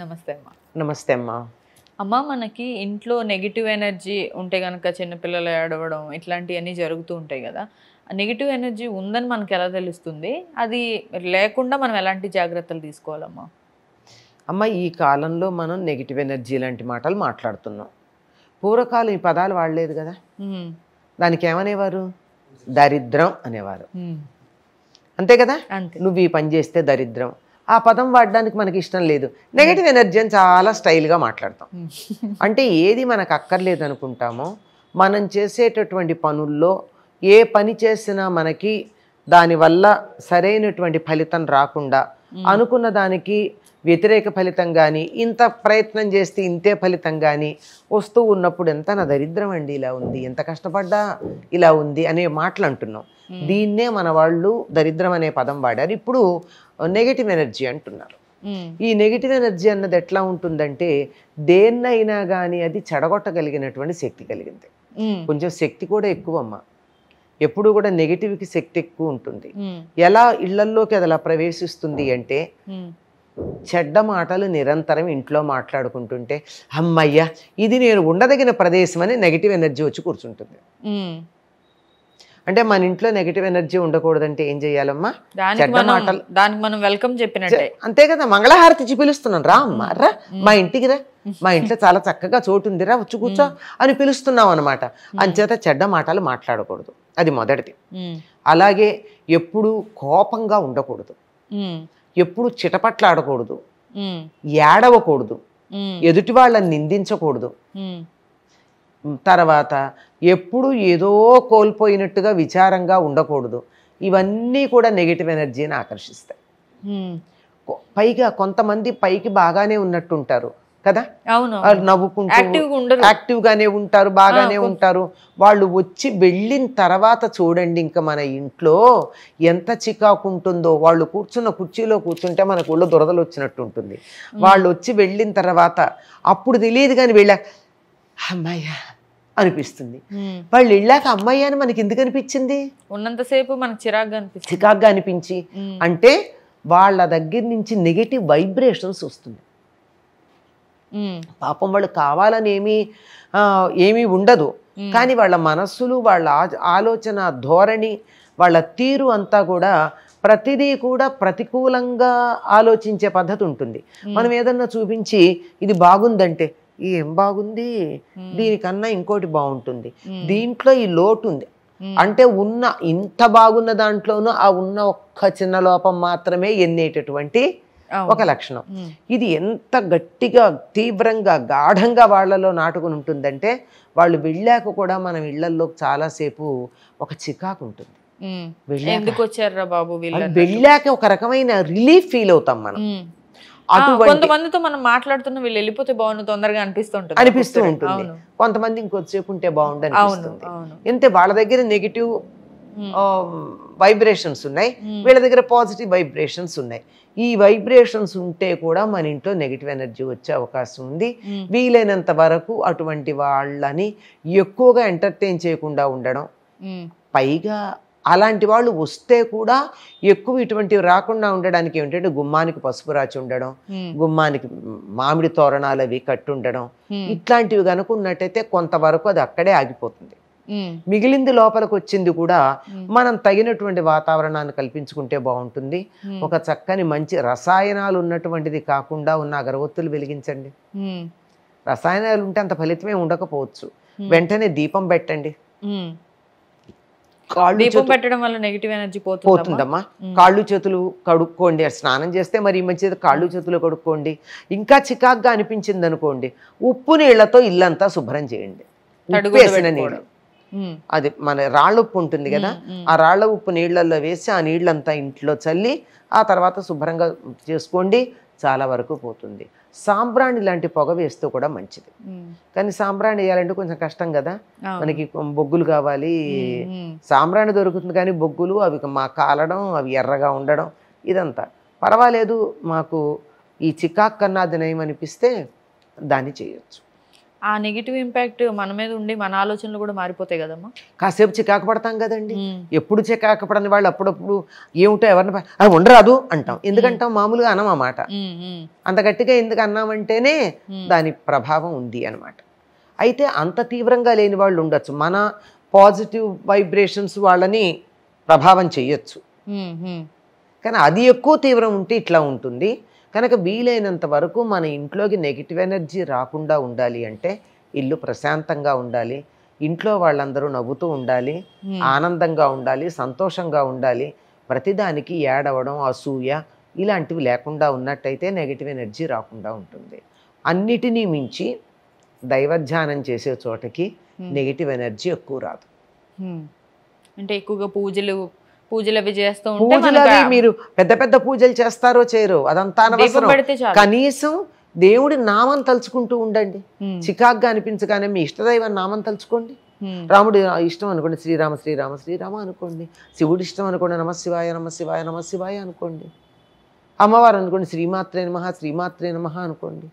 నమస్తే అమ్మా నమస్తే అమ్మా అమ్మ మనకి ఇంట్లో నెగిటివ్ ఎనర్జీ ఉంటే కనుక చిన్నపిల్లలు ఏడవడం ఇట్లాంటివన్నీ జరుగుతూ ఉంటాయి కదా నెగిటివ్ ఎనర్జీ ఉందని మనకు ఎలా తెలుస్తుంది అది లేకుండా మనం ఎలాంటి జాగ్రత్తలు తీసుకోవాలమ్మా అమ్మ ఈ కాలంలో మనం నెగిటివ్ ఎనర్జీ లాంటి మాటలు మాట్లాడుతున్నాం పూర్వకాలం ఈ పదాలు వాడలేదు కదా దానికి ఏమనేవారు దరిద్రం అనేవారు అంతే కదా నువ్వు ఈ పని చేస్తే దరిద్రం ఆ పదం వాడడానికి మనకి ఇష్టం లేదు నెగిటివ్ ఎనర్జీ అని చాలా స్టైల్గా మాట్లాడతాం అంటే ఏది మనకు అక్కర్లేదు అనుకుంటామో మనం చేసేటటువంటి పనుల్లో ఏ పని చేసినా మనకి దానివల్ల సరైనటువంటి ఫలితం రాకుండా అనుకున్న దానికి వ్యతిరేక ఫలితం కానీ ఇంత ప్రయత్నం చేస్తే ఇంతే ఫలితం కానీ వస్తూ ఉన్నప్పుడు ఎంత నా దరిద్రం అండి ఇలా ఉంది ఎంత కష్టపడ్డా ఇలా ఉంది అనే మాటలు అంటున్నాం Hmm. దీన్నే మన వాళ్ళు దరిద్రం అనే పదం వాడారు ఇప్పుడు నెగటివ్ ఎనర్జీ అంటున్నారు hmm. ఈ నెగిటివ్ ఎనర్జీ అన్నది ఎట్లా ఉంటుందంటే దేన్నైనా కానీ అది చెడగొట్టగలిగినటువంటి శక్తి కలిగింది hmm. కొంచెం శక్తి కూడా ఎక్కువ అమ్మ ఎప్పుడు కూడా నెగిటివ్కి శక్తి ఎక్కువ ఉంటుంది ఎలా ఇళ్లల్లోకి అది అలా ప్రవేశిస్తుంది అంటే చెడ్డ మాటలు నిరంతరం ఇంట్లో మాట్లాడుకుంటుంటే అమ్మయ్య ఇది నేను ఉండదగిన ప్రదేశం అని నెగిటివ్ ఎనర్జీ వచ్చి కూర్చుంటుంది అంటే మన ఇంట్లో నెగిటివ్ ఎనర్జీ ఉండకూడదంటే ఏం చేయాలమ్మా దానికి మనం వెల్కమ్ చెప్పినట్టే అంతే కదా మంగళహారతి పిలుస్తున్నాను పిలుస్తున్నాం రా అమ్మా రా మా ఇంటికి రా మా ఇంట్లో చాలా చక్కగా చోటు ఉందిరా వచ్చి కూర్చో అని పిలుస్తున్నాం అనమాట అంచేత చెడ్డ మాటలు మాట్లాడకూడదు అది మొదటిది అలాగే ఎప్పుడు కోపంగా ఉండకూడదు ఎప్పుడు చిటపట్లాడకూడదు ఏడవకూడదు ఎదుటి వాళ్ళని నిందించకూడదు తర్వాత ఎప్పుడు ఏదో కోల్పోయినట్టుగా విచారంగా ఉండకూడదు ఇవన్నీ కూడా నెగిటివ్ ఎనర్జీని ఆకర్షిస్తాయి పైగా కొంతమంది పైకి బాగానే ఉన్నట్టుంటారు కదా నవ్వుకుంటూ యాక్టివ్గానే ఉంటారు బాగానే ఉంటారు వాళ్ళు వచ్చి వెళ్ళిన తర్వాత చూడండి ఇంకా మన ఇంట్లో ఎంత చికాకు ఉంటుందో వాళ్ళు కూర్చున్న కుర్చీలో కూర్చుంటే మనకు ఒళ్ళు దురదలు వచ్చినట్టు ఉంటుంది వాళ్ళు వచ్చి వెళ్ళిన తర్వాత అప్పుడు తెలియదు కానీ వెళ్ళాక అమ్మాయ్యా అనిపిస్తుంది వాళ్ళు వెళ్ళాక అమ్మాయి అని మనకి ఎందుకు అనిపించింది ఉన్నంతసేపు మనకు చిరాగ్గా అనిపించింది చిరాగ్గా అనిపించి అంటే వాళ్ళ దగ్గర నుంచి నెగిటివ్ వైబ్రేషన్స్ వస్తుంది పాపం వాళ్ళు కావాలని ఏమీ ఏమీ ఉండదు కానీ వాళ్ళ మనస్సులు వాళ్ళ ఆలోచన ధోరణి వాళ్ళ తీరు అంతా కూడా ప్రతిదీ కూడా ప్రతికూలంగా ఆలోచించే పద్ధతి ఉంటుంది మనం ఏదన్నా చూపించి ఇది బాగుందంటే ఏం బాగుంది దీనికన్నా ఇంకోటి బాగుంటుంది దీంట్లో ఈ లోటు ఉంది అంటే ఉన్న ఇంత బాగున్న దాంట్లోనూ ఆ ఉన్న ఒక్క చిన్న లోపం మాత్రమే ఎన్నేటటువంటి ఒక లక్షణం ఇది ఎంత గట్టిగా తీవ్రంగా గాఢంగా వాళ్లలో నాటుకుని ఉంటుందంటే వాళ్ళు వెళ్ళాక కూడా మనం ఇళ్లలో చాలాసేపు ఒక చికాకు ఉంటుంది వెళ్ళాక ఒక రకమైన రిలీఫ్ ఫీల్ అవుతాం మనం కొంతమందితో మనం మాట్లాడుతున్న వీళ్ళు వెళ్ళిపోతే బాగుండు తొందరగా అనిపిస్తుంటుంది అనిపిస్తూ ఉంటుంది కొంతమంది ఇంకొద్దిసేపు ఉంటే బాగుండు అనిపిస్తుంది అంటే వాళ్ళ దగ్గర నెగిటివ్ వైబ్రేషన్స్ ఉన్నాయి వీళ్ళ దగ్గర పాజిటివ్ వైబ్రేషన్స్ ఉన్నాయి ఈ వైబ్రేషన్స్ ఉంటే కూడా మన ఇంట్లో నెగిటివ్ ఎనర్జీ వచ్చే అవకాశం ఉంది వీలైనంత వరకు అటువంటి వాళ్ళని ఎక్కువగా ఎంటర్టైన్ చేయకుండా ఉండడం పైగా అలాంటి వాళ్ళు వస్తే కూడా ఎక్కువ ఇటువంటివి రాకుండా ఉండడానికి ఏమిటంటే గుమ్మానికి పసుపు రాచి ఉండడం గుమ్మానికి మామిడి తోరణాలు అవి కట్టి ఉండడం ఇట్లాంటివి కనుక ఉన్నట్టయితే కొంతవరకు అది అక్కడే ఆగిపోతుంది మిగిలింది లోపలికి వచ్చింది కూడా మనం తగినటువంటి వాతావరణాన్ని కల్పించుకుంటే బాగుంటుంది ఒక చక్కని మంచి రసాయనాలు ఉన్నటువంటిది కాకుండా ఉన్న అగరవత్తులు వెలిగించండి రసాయనాలు ఉంటే అంత ఫలితమే ఉండకపోవచ్చు వెంటనే దీపం పెట్టండి కాళ్ళు దీపం పెట్టడం వల్ల నెగిటివ్ ఎనర్జీ పోతుందమ్మా కాళ్ళు చేతులు కడుక్కోండి స్నానం చేస్తే మరి ఈ మధ్య కాళ్ళు చేతులు కడుక్కోండి ఇంకా చికాగ్గా అనిపించింది అనుకోండి ఉప్పు నీళ్లతో ఇల్లంతా శుభ్రం చేయండి వేసిన నీళ్ళు అది మన రాళ్ళ ఉప్పు ఉంటుంది కదా ఆ రాళ్ల ఉప్పు నీళ్లలో వేసి ఆ నీళ్ళంతా ఇంట్లో చల్లి ఆ తర్వాత శుభ్రంగా చేసుకోండి చాలా వరకు పోతుంది సాంబ్రాణి లాంటి పొగ వేస్తూ కూడా మంచిది కానీ సాంబ్రాణి వేయాలంటే కొంచెం కష్టం కదా మనకి బొగ్గులు కావాలి సాంబ్రాణి దొరుకుతుంది కానీ బొగ్గులు అవి మా కాలడం అవి ఎర్రగా ఉండడం ఇదంతా పర్వాలేదు మాకు ఈ చికాక్ కన్నా అనిపిస్తే దాన్ని చేయొచ్చు ఆ నెగిటివ్ ఇంపాక్ట్ మన మీద ఉండి మన ఆలోచనలు కూడా మారిపోతాయి కదమ్మా కాసేపు చికాకు పడతాం కదండి ఎప్పుడు చికాకు పడని వాళ్ళు అప్పుడప్పుడు ఏమిటో ఎవరిని అది ఉండరాదు అంటాం ఎందుకంటాం మామూలుగా అనం అన్నమాట అంత గట్టిగా ఎందుకు అన్నామంటేనే దాని ప్రభావం ఉంది అనమాట అయితే అంత తీవ్రంగా లేని వాళ్ళు ఉండొచ్చు మన పాజిటివ్ వైబ్రేషన్స్ వాళ్ళని ప్రభావం చెయ్యొచ్చు కానీ అది ఎక్కువ తీవ్రం ఉంటే ఇట్లా ఉంటుంది కనుక వీలైనంత వరకు మన ఇంట్లోకి నెగిటివ్ ఎనర్జీ రాకుండా ఉండాలి అంటే ఇల్లు ప్రశాంతంగా ఉండాలి ఇంట్లో వాళ్ళందరూ నవ్వుతూ ఉండాలి hmm. ఆనందంగా ఉండాలి సంతోషంగా ఉండాలి ప్రతిదానికి ఏడవడం అసూయ ఇలాంటివి లేకుండా ఉన్నట్టయితే నెగిటివ్ ఎనర్జీ రాకుండా ఉంటుంది అన్నిటినీ మించి దైవధ్యానం చేసే చోటకి నెగిటివ్ hmm. ఎనర్జీ ఎక్కువ రాదు hmm. అంటే ఎక్కువగా పూజలు పూజలు అవి చేస్తూ పూజలు మీరు పెద్ద పెద్ద పూజలు చేస్తారో చేయరు అదంతా కనీసం దేవుడి నామం తలుచుకుంటూ ఉండండి చికాగ్గా అనిపించగానే మీ ఇష్టదైవం నామం తలుచుకోండి రాముడు ఇష్టం అనుకోండి శ్రీరామ శ్రీరామ శ్రీరామ అనుకోండి శివుడు ఇష్టం అనుకోండి శివాయ నమ శివాయ అనుకోండి అమ్మవారు అనుకోండి శ్రీమాత్రే నమ శ్రీమాత్రే నమ అనుకోండి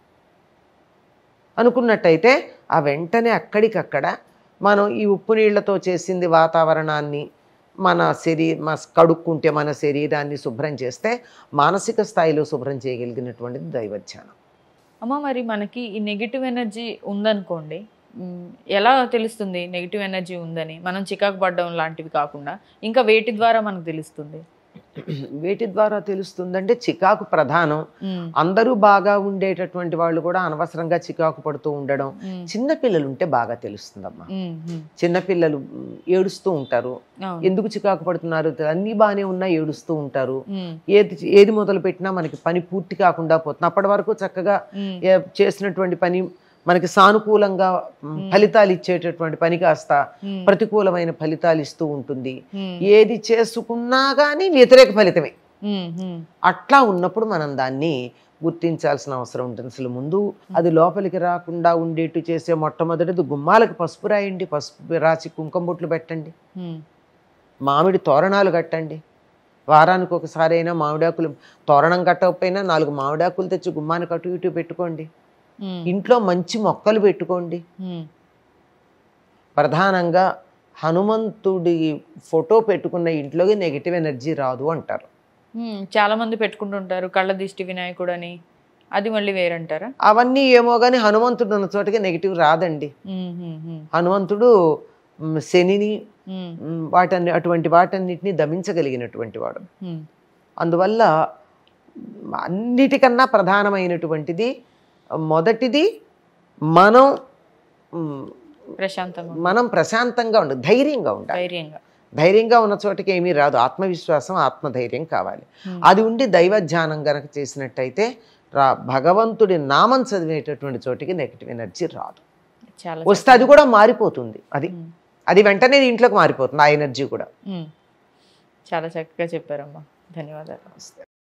అనుకున్నట్టయితే ఆ వెంటనే అక్కడికక్కడ మనం ఈ ఉప్పు నీళ్లతో చేసింది వాతావరణాన్ని మన శరీ మన కడుక్కుంటే మన శరీరాన్ని శుభ్రం చేస్తే మానసిక స్థాయిలో శుభ్రం చేయగలిగినటువంటిది దైవధ్యానం అమ్మ మరి మనకి ఈ నెగిటివ్ ఎనర్జీ ఉందనుకోండి ఎలా తెలుస్తుంది నెగిటివ్ ఎనర్జీ ఉందని మనం చికాకు పడ్డం లాంటివి కాకుండా ఇంకా వేటి ద్వారా మనకు తెలుస్తుంది వేటి ద్వారా తెలుస్తుందంటే చికాకు ప్రధానం అందరూ బాగా ఉండేటటువంటి వాళ్ళు కూడా అనవసరంగా చికాకు పడుతూ ఉండడం చిన్నపిల్లలు ఉంటే బాగా తెలుస్తుందమ్మా చిన్నపిల్లలు ఏడుస్తూ ఉంటారు ఎందుకు చికాకు పడుతున్నారు అన్ని బాగానే ఉన్నా ఏడుస్తూ ఉంటారు ఏది ఏది మొదలు పెట్టినా మనకి పని పూర్తి కాకుండా పోతుంది అప్పటి వరకు చక్కగా చేసినటువంటి పని మనకి సానుకూలంగా ఫలితాలు ఇచ్చేటటువంటి పని కాస్త ప్రతికూలమైన ఫలితాలు ఇస్తూ ఉంటుంది ఏది చేసుకున్నా కానీ వ్యతిరేక ఫలితమే అట్లా ఉన్నప్పుడు మనం దాన్ని గుర్తించాల్సిన అవసరం ఉంటుంది అసలు ముందు అది లోపలికి రాకుండా ఉండేట్టు చేసే మొట్టమొదటిది గుమ్మాలకు పసుపు రాయండి పసుపు రాసి కుంకుమ బొట్లు పెట్టండి మామిడి తోరణాలు కట్టండి వారానికి ఒకసారి అయినా మామిడాకులు తోరణం కట్టకపోయినా నాలుగు మామిడాకులు తెచ్చి గుమ్మాన్ని కట్టు ఇటు పెట్టుకోండి Hmm. ఇంట్లో మంచి మొక్కలు పెట్టుకోండి hmm. ప్రధానంగా హనుమంతుడి ఫోటో పెట్టుకున్న ఇంట్లోకి నెగిటివ్ ఎనర్జీ రాదు అంటారు hmm. చాలా మంది పెట్టుకుంటుంటారు కళ్ళ దిష్టి వినాయకుడు అని అది మళ్ళీ వేరంటారా అవన్నీ ఏమో కానీ హనుమంతుడు ఉన్న చోటకి నెగిటివ్ రాదండి హనుమంతుడు శనిని వాటన్ని అటువంటి వాటన్నిటిని దమించగలిగినటువంటి వాడు అందువల్ల అన్నిటికన్నా ప్రధానమైనటువంటిది మొదటిది మనం ప్రశాంతంగా మనం ప్రశాంతంగా ఉండాలి ధైర్యంగా ఉండాలి ధైర్యంగా ధైర్యంగా ఉన్న చోటకి ఏమీ రాదు ఆత్మవిశ్వాసం ఆత్మధైర్యం కావాలి అది ఉండి దైవ ధ్యానం గనక చేసినట్టయితే రా భగవంతుడి నామం చదివేటటువంటి చోటికి నెగిటివ్ ఎనర్జీ రాదు వస్తే అది కూడా మారిపోతుంది అది అది వెంటనే ఇంట్లోకి మారిపోతుంది ఆ ఎనర్జీ కూడా చాలా చక్కగా చెప్పారమ్మా ధన్యవాదాలు